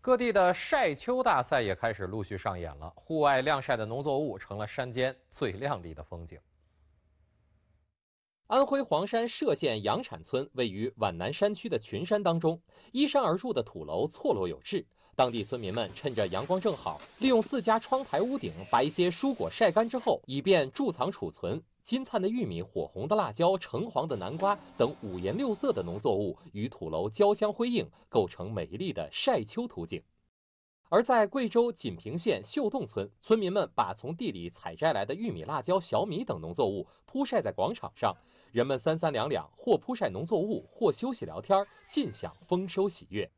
各地的晒秋大赛也开始陆续上演了。户外晾晒的农作物成了山间最亮丽的风景。安徽黄山歙县杨产村位于皖南山区的群山当中，依山而筑的土楼错落有致。当地村民们趁着阳光正好，利用自家窗台、屋顶把一些蔬果晒干之后，以便贮藏储存。金灿的玉米、火红的辣椒、橙黄的南瓜等五颜六色的农作物与土楼交相辉映，构成美丽的晒秋图景。而在贵州锦屏县秀洞村，村民们把从地里采摘来的玉米、辣椒、小米等农作物铺晒在广场上，人们三三两两，或铺晒农作物，或休息聊天，尽享丰收喜悦。